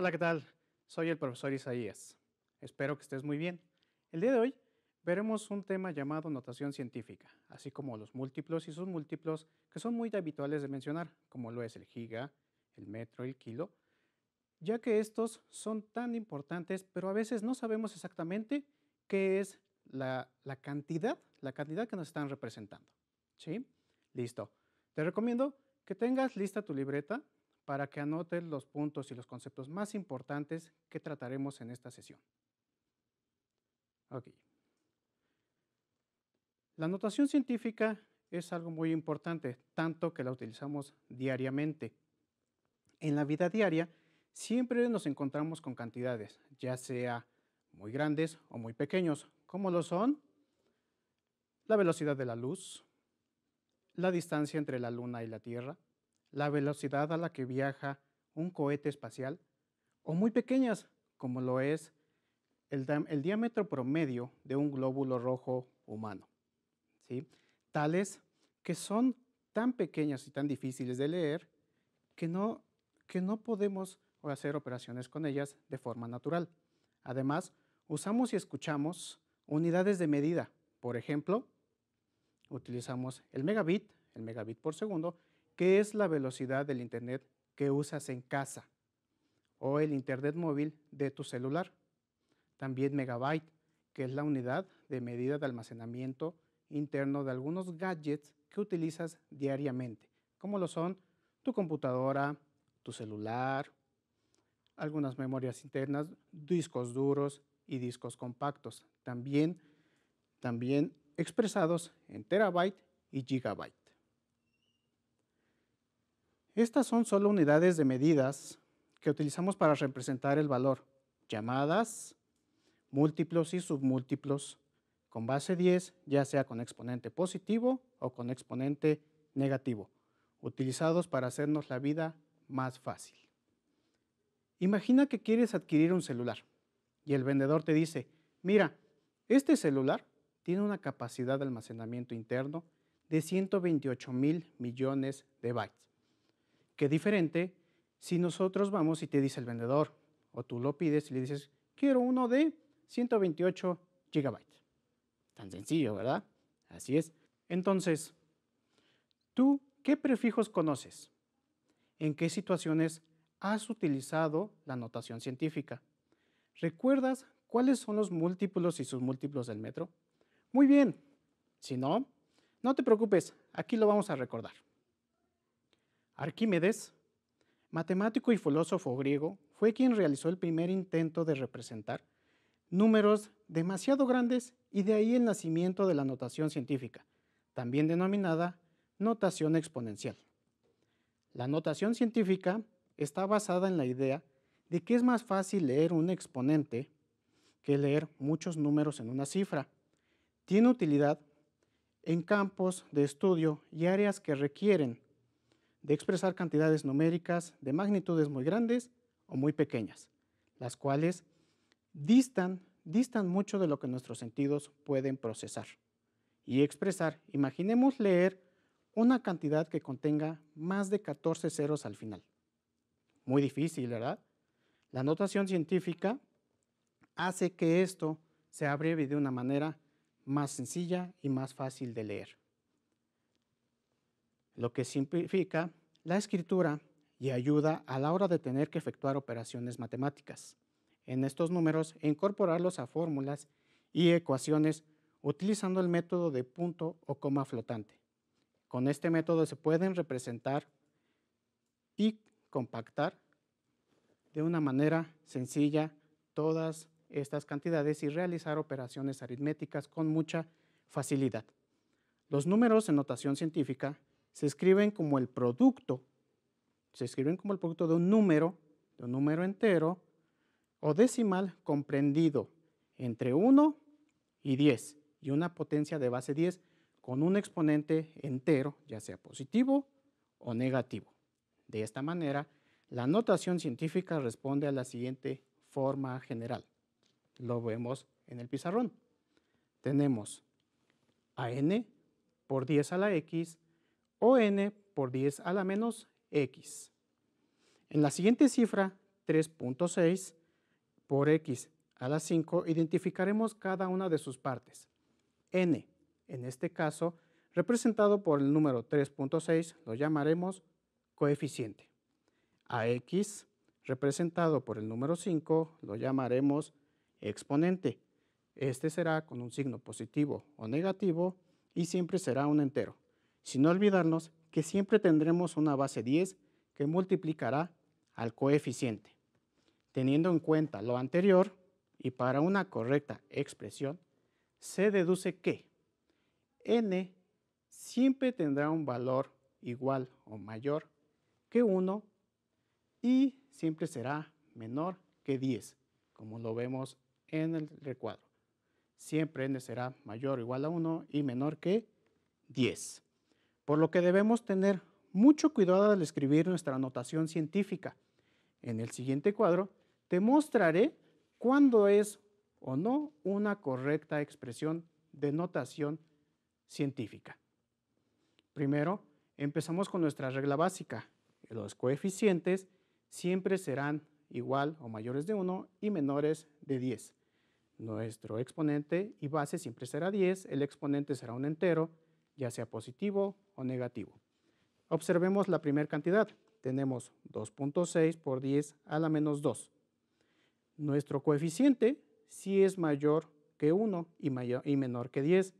Hola, ¿qué tal? Soy el profesor Isaías. Espero que estés muy bien. El día de hoy veremos un tema llamado notación científica, así como los múltiplos y sus múltiplos que son muy habituales de mencionar, como lo es el giga, el metro, el kilo, ya que estos son tan importantes, pero a veces no sabemos exactamente qué es la, la cantidad, la cantidad que nos están representando. ¿Sí? Listo. Te recomiendo que tengas lista tu libreta para que anoten los puntos y los conceptos más importantes que trataremos en esta sesión. La notación científica es algo muy importante, tanto que la utilizamos diariamente. En la vida diaria siempre nos encontramos con cantidades, ya sea muy grandes o muy pequeños, como lo son la velocidad de la luz, la distancia entre la Luna y la Tierra, la velocidad a la que viaja un cohete espacial, o muy pequeñas, como lo es el, diámetro promedio de un glóbulo rojo humano. ¿sí? Tales que son tan pequeñas y tan difíciles de leer que no, que no podemos hacer operaciones con ellas de forma natural. Además, usamos y escuchamos unidades de medida. Por ejemplo, utilizamos el megabit, el megabit por segundo, ¿Qué es la velocidad del Internet que usas en casa? O el Internet móvil de tu celular. También megabyte, que es la unidad de medida de almacenamiento interno de algunos gadgets que utilizas diariamente, como lo son tu computadora, tu celular, algunas memorias internas, discos duros y discos compactos, también, también expresados en terabyte y gigabyte. Estas son solo unidades de medidas que utilizamos para representar el valor, llamadas múltiplos y submúltiplos con base 10, ya sea con exponente positivo o con exponente negativo, utilizados para hacernos la vida más fácil. Imagina que quieres adquirir un celular y el vendedor te dice, mira, este celular tiene una capacidad de almacenamiento interno de 128 mil millones de bytes. Qué diferente si nosotros vamos y te dice el vendedor, o tú lo pides y le dices, quiero uno de 128 gigabytes. Tan sencillo, ¿verdad? Así es. Entonces, ¿tú qué prefijos conoces? ¿En qué situaciones has utilizado la notación científica? ¿Recuerdas cuáles son los múltiplos y sus múltiplos del metro? Muy bien. Si no, no te preocupes, aquí lo vamos a recordar. Arquímedes, matemático y filósofo griego, fue quien realizó el primer intento de representar números demasiado grandes y de ahí el nacimiento de la notación científica, también denominada notación exponencial. La notación científica está basada en la idea de que es más fácil leer un exponente que leer muchos números en una cifra. Tiene utilidad en campos de estudio y áreas que requieren de expresar cantidades numéricas de magnitudes muy grandes o muy pequeñas, las cuales distan, distan mucho de lo que nuestros sentidos pueden procesar y expresar. Imaginemos leer una cantidad que contenga más de 14 ceros al final. Muy difícil, ¿verdad? La notación científica hace que esto se abrevie de una manera más sencilla y más fácil de leer lo que simplifica la escritura y ayuda a la hora de tener que efectuar operaciones matemáticas en estos números e incorporarlos a fórmulas y ecuaciones utilizando el método de punto o coma flotante. Con este método se pueden representar y compactar de una manera sencilla todas estas cantidades y realizar operaciones aritméticas con mucha facilidad. Los números en notación científica se escriben como el producto, se escriben como el producto de un número, de un número entero o decimal comprendido entre 1 y 10 y una potencia de base 10 con un exponente entero, ya sea positivo o negativo. De esta manera, la notación científica responde a la siguiente forma general. Lo vemos en el pizarrón. Tenemos a n por 10 a la x o n por 10 a la menos x. En la siguiente cifra, 3.6 por x a la 5, identificaremos cada una de sus partes. n, en este caso, representado por el número 3.6, lo llamaremos coeficiente. A x, representado por el número 5, lo llamaremos exponente. Este será con un signo positivo o negativo y siempre será un entero sin olvidarnos que siempre tendremos una base 10 que multiplicará al coeficiente. Teniendo en cuenta lo anterior y para una correcta expresión, se deduce que n siempre tendrá un valor igual o mayor que 1 y siempre será menor que 10, como lo vemos en el recuadro. Siempre n será mayor o igual a 1 y menor que 10 por lo que debemos tener mucho cuidado al escribir nuestra notación científica. En el siguiente cuadro te mostraré cuándo es o no una correcta expresión de notación científica. Primero, empezamos con nuestra regla básica. Los coeficientes siempre serán igual o mayores de 1 y menores de 10. Nuestro exponente y base siempre será 10, el exponente será un entero, ya sea positivo o negativo. Observemos la primera cantidad. Tenemos 2.6 por 10 a la menos 2. Nuestro coeficiente sí es mayor que 1 y, mayor, y menor que 10.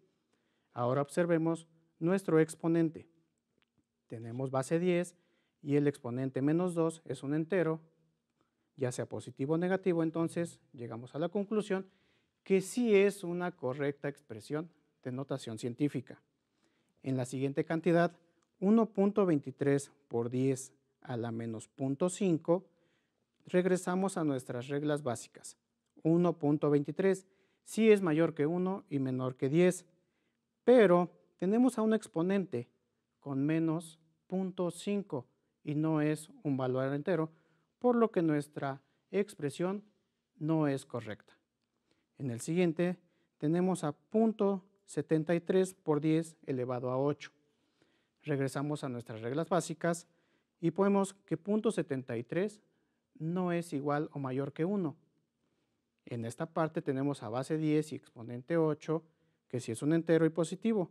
Ahora observemos nuestro exponente. Tenemos base 10 y el exponente menos 2 es un entero, ya sea positivo o negativo, entonces llegamos a la conclusión que sí es una correcta expresión de notación científica en la siguiente cantidad, 1.23 por 10 a la menos 0.5, regresamos a nuestras reglas básicas. 1.23 sí es mayor que 1 y menor que 10, pero tenemos a un exponente con menos 0.5 y no es un valor entero, por lo que nuestra expresión no es correcta. En el siguiente tenemos a punto 73 por 10 elevado a 8. Regresamos a nuestras reglas básicas y podemos que punto 73 no es igual o mayor que 1. En esta parte tenemos a base 10 y exponente 8, que sí es un entero y positivo,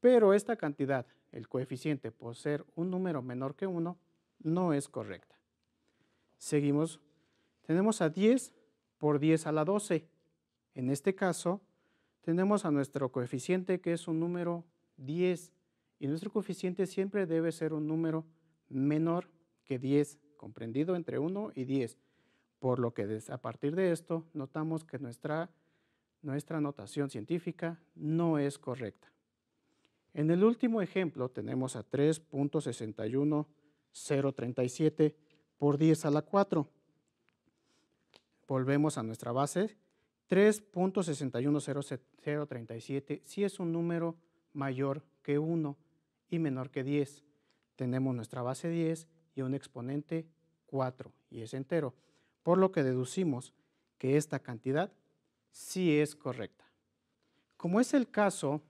pero esta cantidad, el coeficiente por ser un número menor que 1, no es correcta. Seguimos, tenemos a 10 por 10 a la 12. En este caso, tenemos a nuestro coeficiente que es un número 10 y nuestro coeficiente siempre debe ser un número menor que 10, comprendido entre 1 y 10. Por lo que a partir de esto notamos que nuestra, nuestra notación científica no es correcta. En el último ejemplo tenemos a 3.61037 por 10 a la 4. Volvemos a nuestra base 3.610037 si es un número mayor que 1 y menor que 10. Tenemos nuestra base 10 y un exponente 4 y es entero, por lo que deducimos que esta cantidad sí es correcta. Como es el caso,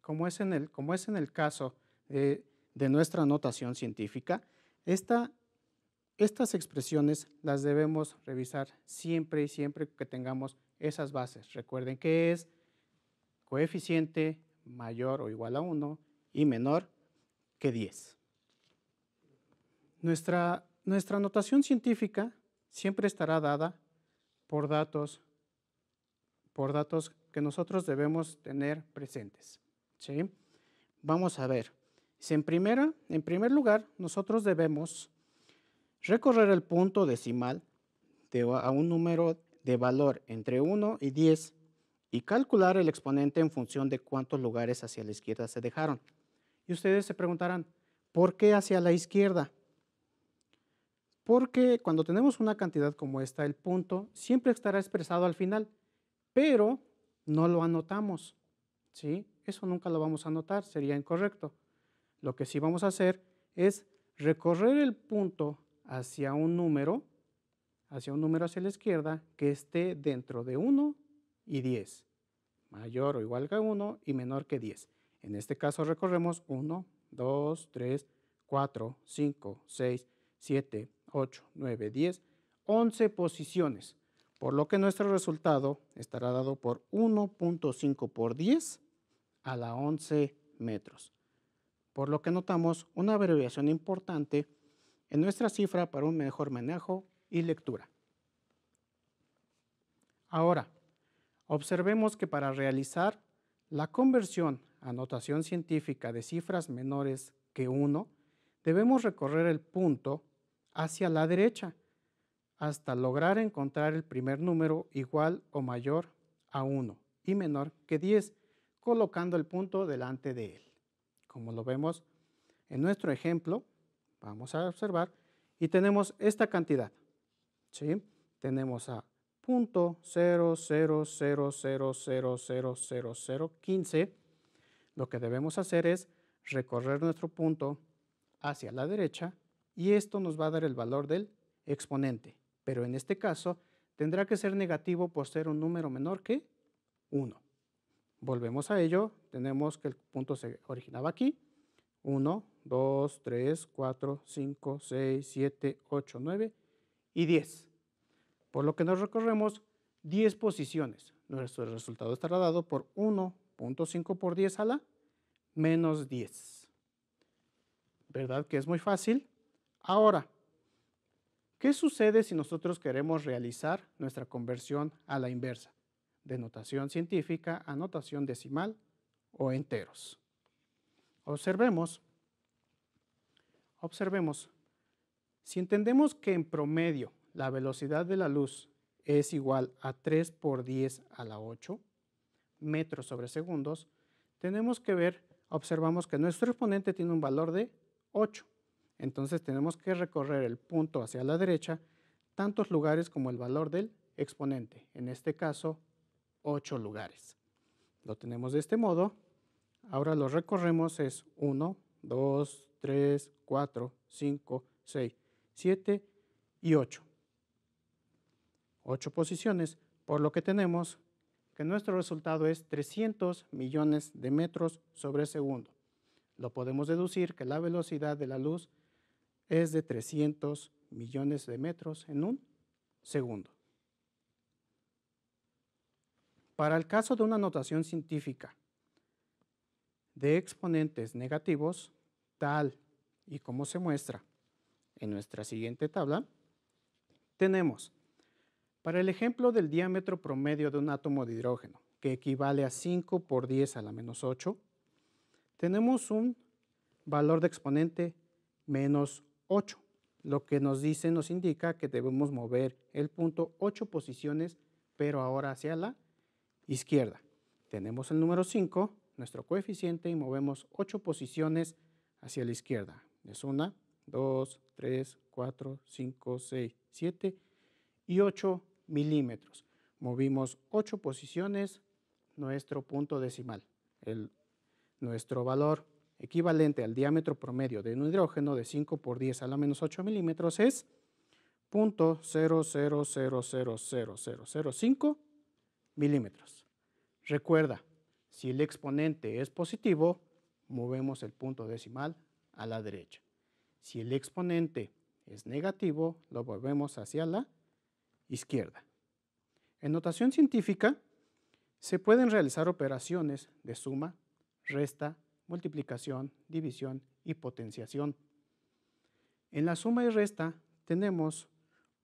como es en el, como es en el caso de, de nuestra notación científica, esta estas expresiones las debemos revisar siempre y siempre que tengamos esas bases. Recuerden que es coeficiente mayor o igual a 1 y menor que 10. Nuestra, nuestra notación científica siempre estará dada por datos, por datos que nosotros debemos tener presentes. Vamos a ver. En, primera, en primer lugar, nosotros debemos Recorrer el punto decimal de a un número de valor entre 1 y 10 y calcular el exponente en función de cuántos lugares hacia la izquierda se dejaron. Y ustedes se preguntarán, ¿por qué hacia la izquierda? Porque cuando tenemos una cantidad como esta, el punto siempre estará expresado al final, pero no lo anotamos. ¿sí? Eso nunca lo vamos a anotar, sería incorrecto. Lo que sí vamos a hacer es recorrer el punto hacia un número, hacia un número hacia la izquierda que esté dentro de 1 y 10, mayor o igual que 1 y menor que 10. En este caso recorremos 1, 2, 3, 4, 5, 6, 7, 8, 9, 10, 11 posiciones, por lo que nuestro resultado estará dado por 1.5 por 10 a la 11 metros. Por lo que notamos una abreviación importante en nuestra cifra para un mejor manejo y lectura. Ahora, observemos que para realizar la conversión a notación científica de cifras menores que 1, debemos recorrer el punto hacia la derecha hasta lograr encontrar el primer número igual o mayor a 1 y menor que 10, colocando el punto delante de él. Como lo vemos en nuestro ejemplo, Vamos a observar y tenemos esta cantidad. ¿sí? Tenemos a 0.000000015. Lo que debemos hacer es recorrer nuestro punto hacia la derecha y esto nos va a dar el valor del exponente. Pero en este caso tendrá que ser negativo por ser un número menor que 1. Volvemos a ello, tenemos que el punto se originaba aquí, 1, 2, 3, 4, 5, 6, 7, 8, 9 y 10. Por lo que nos recorremos 10 posiciones. Nuestro resultado estará dado por 1.5 por 10 a la menos 10. ¿Verdad que es muy fácil? Ahora, ¿qué sucede si nosotros queremos realizar nuestra conversión a la inversa? De notación científica a notación decimal o enteros. Observemos Observemos, si entendemos que en promedio la velocidad de la luz es igual a 3 por 10 a la 8 metros sobre segundos, tenemos que ver, observamos que nuestro exponente tiene un valor de 8. Entonces tenemos que recorrer el punto hacia la derecha tantos lugares como el valor del exponente, en este caso 8 lugares. Lo tenemos de este modo. Ahora lo recorremos es 1, 2, 3, 4, 5, 6, 7 y 8. 8 posiciones, por lo que tenemos que nuestro resultado es 300 millones de metros sobre segundo. Lo podemos deducir que la velocidad de la luz es de 300 millones de metros en un segundo. Para el caso de una notación científica de exponentes negativos, tal y como se muestra en nuestra siguiente tabla, tenemos para el ejemplo del diámetro promedio de un átomo de hidrógeno, que equivale a 5 por 10 a la menos 8, tenemos un valor de exponente menos 8, lo que nos dice, nos indica que debemos mover el punto 8 posiciones, pero ahora hacia la izquierda. Tenemos el número 5, nuestro coeficiente, y movemos 8 posiciones hacia la izquierda. Es 1, 2, 3, 4, 5, 6, 7 y 8 milímetros. Movimos 8 posiciones nuestro punto decimal. nuestro valor equivalente al diámetro promedio de un hidrógeno de 5 por 10 a la menos 8 milímetros es 0.0000005 milímetros. Recuerda, si el exponente es positivo, movemos el punto decimal a la derecha. Si el exponente es negativo, lo volvemos hacia la izquierda. En notación científica, se pueden realizar operaciones de suma, resta, multiplicación, división y potenciación. En la suma y resta tenemos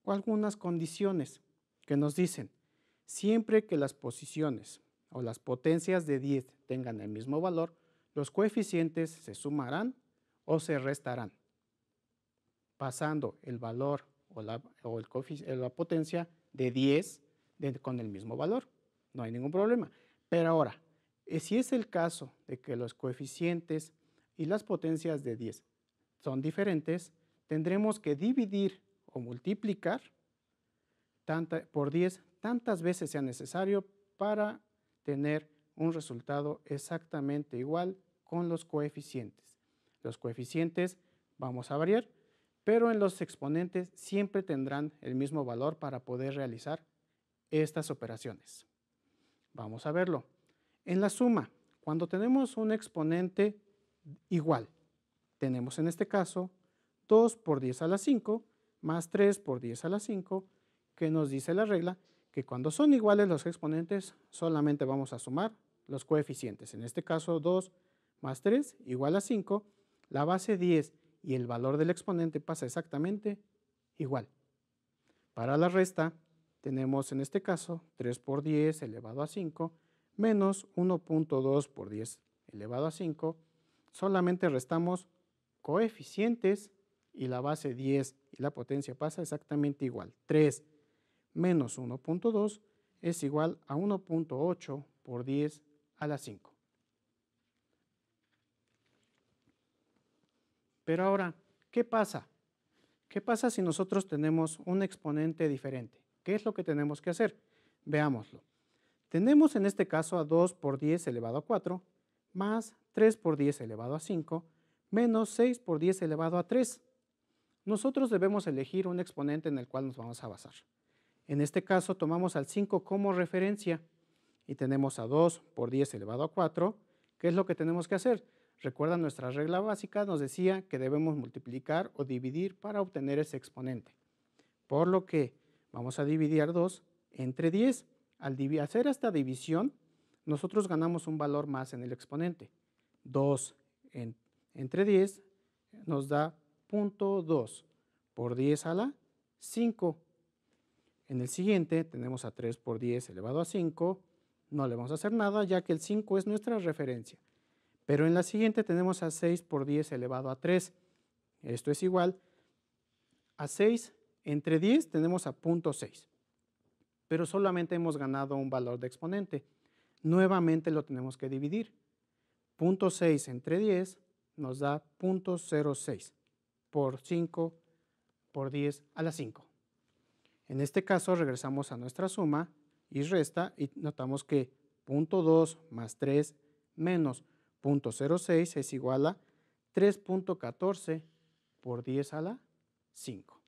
algunas condiciones que nos dicen, siempre que las posiciones o las potencias de 10 tengan el mismo valor, los coeficientes se sumarán o se restarán, pasando el valor o la, potencia de 10 con el mismo valor. No hay ningún problema. Pero ahora, eh, si es el caso de que los coeficientes y las potencias de 10 son diferentes, tendremos que dividir o multiplicar por 10 tantas veces sea necesario para tener un resultado exactamente igual con los coeficientes. Los coeficientes vamos a variar, pero en los exponentes siempre tendrán el mismo valor para poder realizar estas operaciones. Vamos a verlo. En la suma, cuando tenemos un exponente igual, tenemos en este caso 2 por 10 a la 5 más 3 por 10 a la 5, que nos dice la regla que cuando son iguales los exponentes solamente vamos a sumar los coeficientes, en este caso 2 más 3 igual a 5, la base 10 y el valor del exponente pasa exactamente igual. Para la resta tenemos en este caso 3 por 10 elevado a 5 menos 1.2 por 10 elevado a 5. Solamente restamos coeficientes y la base 10 y la potencia pasa exactamente igual. 3 menos 1.2 es igual a 1.8 por 10 a las 5. Pero ahora, ¿qué pasa? ¿Qué pasa si nosotros tenemos un exponente diferente? ¿Qué es lo que tenemos que hacer? Veámoslo. Tenemos en este caso a 2 por 10 elevado a 4, más 3 por 10 elevado a 5, menos 6 por 10 elevado a 3. Nosotros debemos elegir un exponente en el cual nos vamos a basar. En este caso tomamos al 5 como referencia y tenemos a 2 por 10 elevado a 4, ¿qué es lo que tenemos que hacer? Recuerda nuestra regla básica, nos decía que debemos multiplicar o dividir para obtener ese exponente. Por lo que vamos a dividir 2 entre 10. Al hacer esta división, nosotros ganamos un valor más en el exponente. 2 entre 10 nos da .2 por 10 a la 5. En el siguiente tenemos a 3 por 10 elevado a 5, no le vamos a hacer nada ya que el 5 es nuestra referencia. Pero en la siguiente tenemos a 6 por 10 elevado a 3. Esto es igual a 6 entre 10 tenemos a punto 6. Pero solamente hemos ganado un valor de exponente. Nuevamente lo tenemos que dividir. Punto 6 entre 10 nos da punto 06 por 5 por 10 a la 5. En este caso regresamos a nuestra suma y resta y notamos que punto 2 más 3 menos 06 es igual a 3.14 por 10 a la 5.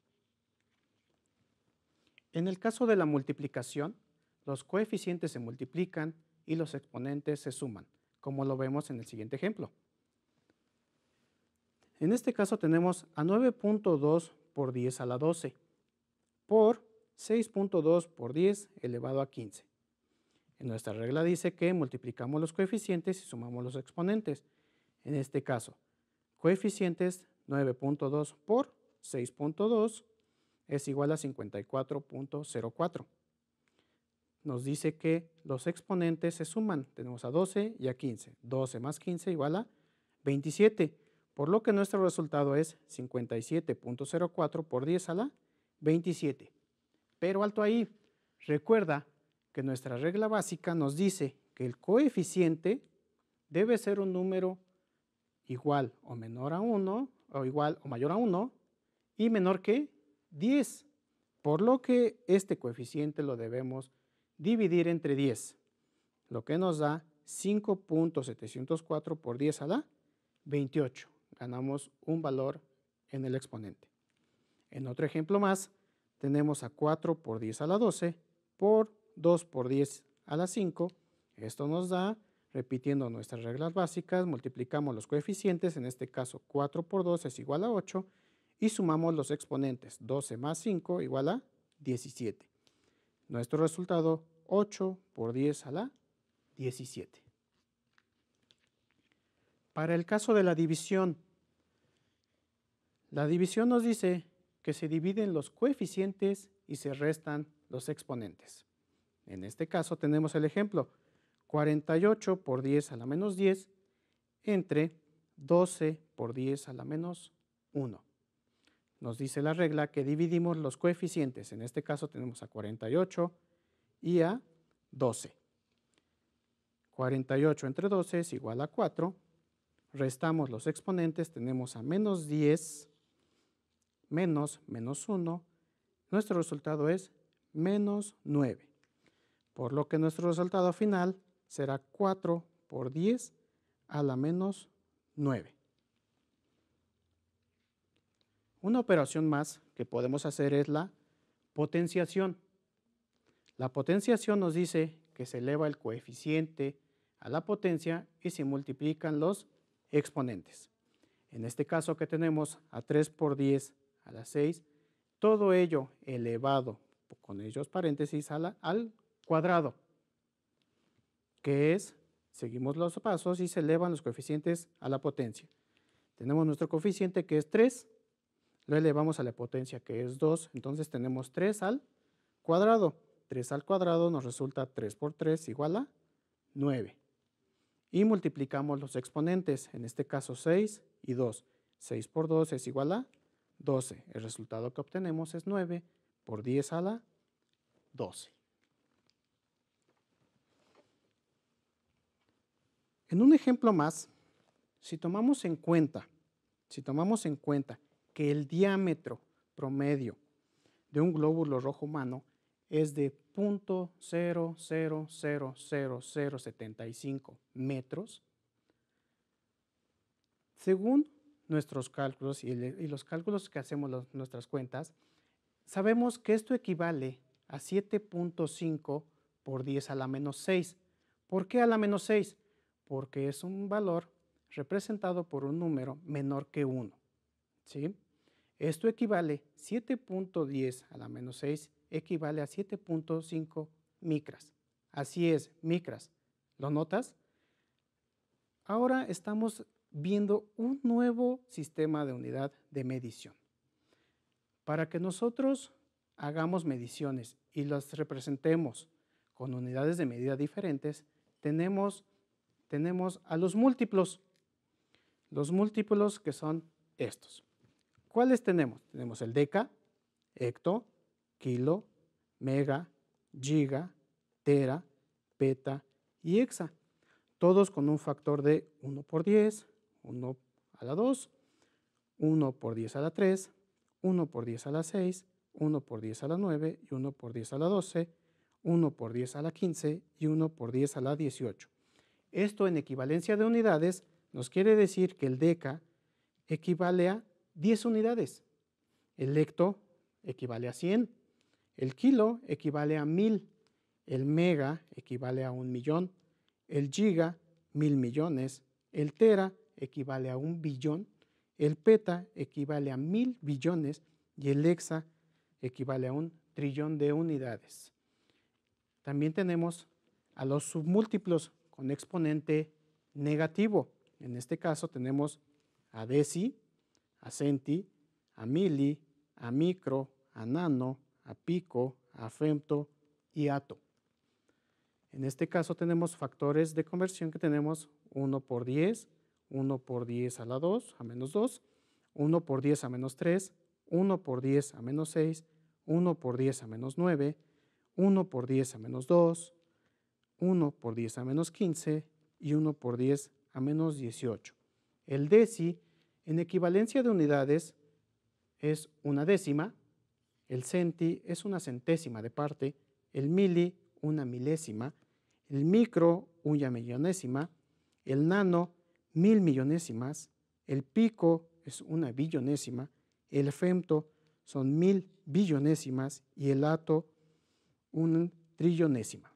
En el caso de la multiplicación, los coeficientes se multiplican y los exponentes se suman, como lo vemos en el siguiente ejemplo. En este caso tenemos a 9.2 por 10 a la 12 por 6.2 por 10 elevado a 15. En nuestra regla dice que multiplicamos los coeficientes y sumamos los exponentes. En este caso, coeficientes 9.2 por 6.2 es igual a 54.04. Nos dice que los exponentes se suman, tenemos a 12 y a 15. 12 más 15 igual a 27, por lo que nuestro resultado es 57.04 por 10 a la 27. Pero alto ahí, recuerda que nuestra regla básica nos dice que el coeficiente debe ser un número igual o menor a 1, o igual o mayor a 1, y menor que 10, por lo que este coeficiente lo debemos dividir entre 10, lo que nos da 5.704 por 10 a la 28. Ganamos un valor en el exponente. En otro ejemplo más, tenemos a 4 por 10 a la 12 por 2 por 10 a la 5. Esto nos da, repitiendo nuestras reglas básicas, multiplicamos los coeficientes, en este caso 4 por 2 es igual a 8, y sumamos los exponentes, 12 más 5 igual a 17. Nuestro resultado, 8 por 10 a la 17. Para el caso de la división, la división nos dice que se dividen los coeficientes y se restan los exponentes. En este caso tenemos el ejemplo 48 por 10 a la menos 10 entre 12 por 10 a la menos 1. Nos dice la regla que dividimos los coeficientes. En este caso tenemos a 48 y a 12. 48 entre 12 es igual a 4. Restamos los exponentes, tenemos a menos 10 menos menos 1, nuestro resultado es menos 9. Por lo que nuestro resultado final será 4 por 10 a la menos 9. Una operación más que podemos hacer es la potenciación. La potenciación nos dice que se eleva el coeficiente a la potencia y se multiplican los exponentes. En este caso que tenemos a 3 por 10 a la 6, todo ello elevado con ellos paréntesis a al cuadrado, que es, seguimos los pasos y se elevan los coeficientes a la potencia. Tenemos nuestro coeficiente que es 3, lo elevamos a la potencia que es 2, entonces tenemos 3 al cuadrado. 3 al cuadrado nos resulta 3 por 3 igual a 9. Y multiplicamos los exponentes, en este caso 6 y 2. 6 por 2 es igual a 12. El resultado que obtenemos es 9 por 10 a la 12. En un ejemplo más, si tomamos en cuenta, si tomamos en cuenta que el diámetro promedio de un glóbulo rojo humano es de 0.000075 metros, según nuestros cálculos y, los cálculos que hacemos en nuestras cuentas, sabemos que esto equivale a 7.5 por 10 a la menos 6. ¿Por qué a la menos 6? Porque es un valor representado por un número menor que 1. ¿sí? Esto equivale 7.10 a la menos 6 equivale a 7.5 micras. Así es, micras. ¿Lo notas? Ahora estamos viendo un nuevo sistema de unidad de medición. Para que nosotros hagamos mediciones y las representemos con unidades de medida diferentes, tenemos, a los múltiplos. Los múltiplos que son estos. ¿Cuáles tenemos? Tenemos el deca, hecto, kilo, mega, giga, tera, peta y hexa. Todos con un factor de 1 por 10, 1 a la 2, 1 por 10 a la 3, 1 por 10 a la 6, 1 por 10 a la 9 y 1 por 10 a la 12, 1 por 10 a la 15 y 1 por 10 a la 18. Esto en equivalencia de unidades nos quiere decir que el deca equivale a 10 unidades, el lecto equivale a 100, el kilo equivale a 1000, el mega equivale a 1 millón, el giga 1000 millones, el tera equivale a un billón, el peta equivale a mil billones y el hexa equivale a un trillón de unidades. También tenemos a los submúltiplos con exponente negativo. En este caso tenemos a deci, a centi, a mili, a micro, a nano, a pico, a femto y ato. En este caso tenemos factores de conversión que tenemos 1 por 10, 1 por 10 a la 2, a menos 2, 1 por 10 a menos 3, 1 por 10 a menos 6, 1 por 10 a menos 9, 1 por 10 a menos 2, 1 por 10 a menos 15 y 1 por 10 a menos 18. El deci, en equivalencia de unidades, es una décima, el centi es una centésima de parte, el mili una milésima, el micro una millonésima, el nano mil millonésimas, el pico es una billonésima, el femto son mil billonésimas y el ato un trillonésima.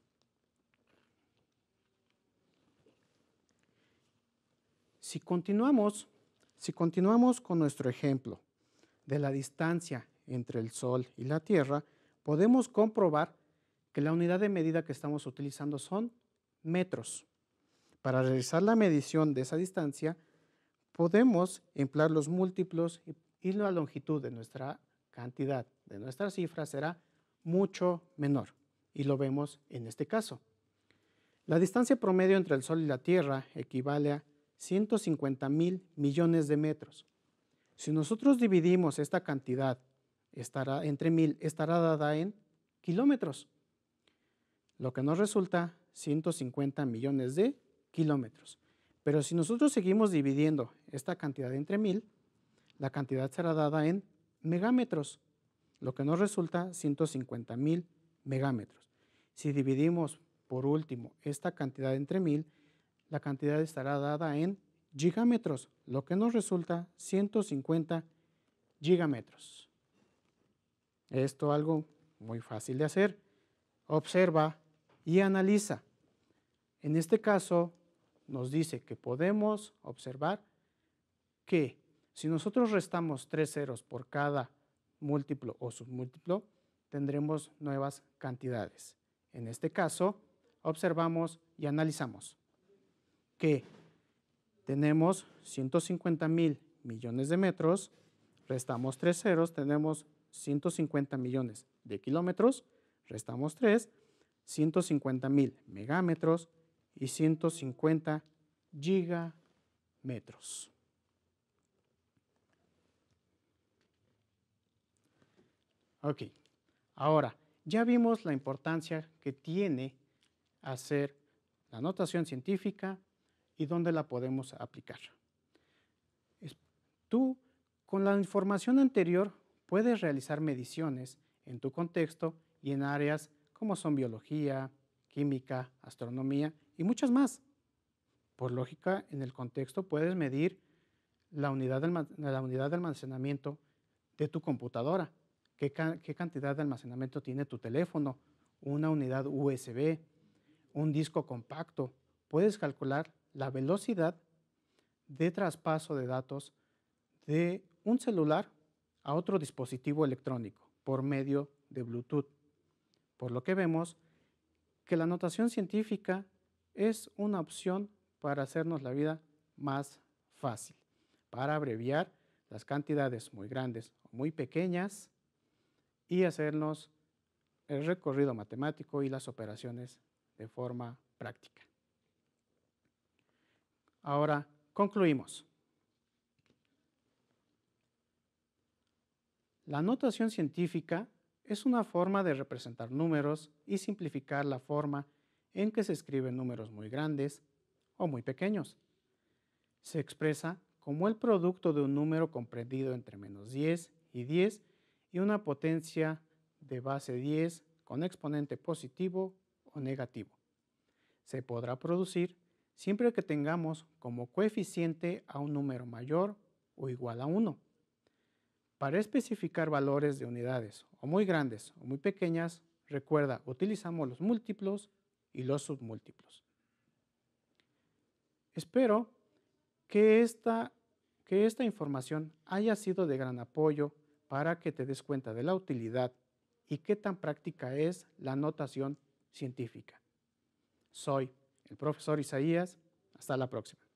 Si continuamos, si continuamos con nuestro ejemplo de la distancia entre el Sol y la Tierra, podemos comprobar que la unidad de medida que estamos utilizando son metros. Para realizar la medición de esa distancia, podemos emplear los múltiplos y la longitud de nuestra cantidad, de nuestra cifra, será mucho menor. Y lo vemos en este caso. La distancia promedio entre el Sol y la Tierra equivale a 150 mil millones de metros. Si nosotros dividimos esta cantidad estará, entre mil, estará dada en kilómetros, lo que nos resulta 150 millones de kilómetros. Pero si nosotros seguimos dividiendo esta cantidad entre mil, la cantidad será dada en megámetros, lo que nos resulta 150 mil megámetros. Si dividimos por último esta cantidad entre mil, la cantidad estará dada en gigámetros, lo que nos resulta 150 gigámetros. Esto algo muy fácil de hacer. Observa y analiza. En este caso, nos dice que podemos observar que si nosotros restamos tres ceros por cada múltiplo o submúltiplo, tendremos nuevas cantidades. En este caso, observamos y analizamos que tenemos 150 mil millones de metros, restamos tres ceros, tenemos 150 millones de kilómetros, restamos tres, 150 mil megámetros, y 150 gigametros. Ok, ahora ya vimos la importancia que tiene hacer la notación científica y dónde la podemos aplicar. Tú, con la información anterior, puedes realizar mediciones en tu contexto y en áreas como son biología, química, astronomía y muchas más. Por lógica, en el contexto puedes medir la unidad de, la unidad de almacenamiento de tu computadora, qué, qué cantidad de almacenamiento tiene tu teléfono, una unidad USB, un disco compacto. Puedes calcular la velocidad de traspaso de datos de un celular a otro dispositivo electrónico por medio de Bluetooth. Por lo que vemos que la notación científica es una opción para hacernos la vida más fácil, para abreviar las cantidades muy grandes o muy pequeñas y hacernos el recorrido matemático y las operaciones de forma práctica. Ahora concluimos. La notación científica es una forma de representar números y simplificar la forma en que se escriben números muy grandes o muy pequeños. Se expresa como el producto de un número comprendido entre menos 10 y 10 y una potencia de base 10 con exponente positivo o negativo. Se podrá producir siempre que tengamos como coeficiente a un número mayor o igual a 1. Para especificar valores de unidades o muy grandes o muy pequeñas, recuerda, utilizamos los múltiplos y los submúltiplos. Espero que esta, que esta información haya sido de gran apoyo para que te des cuenta de la utilidad y qué tan práctica es la notación científica. Soy el profesor Isaías. Hasta la próxima.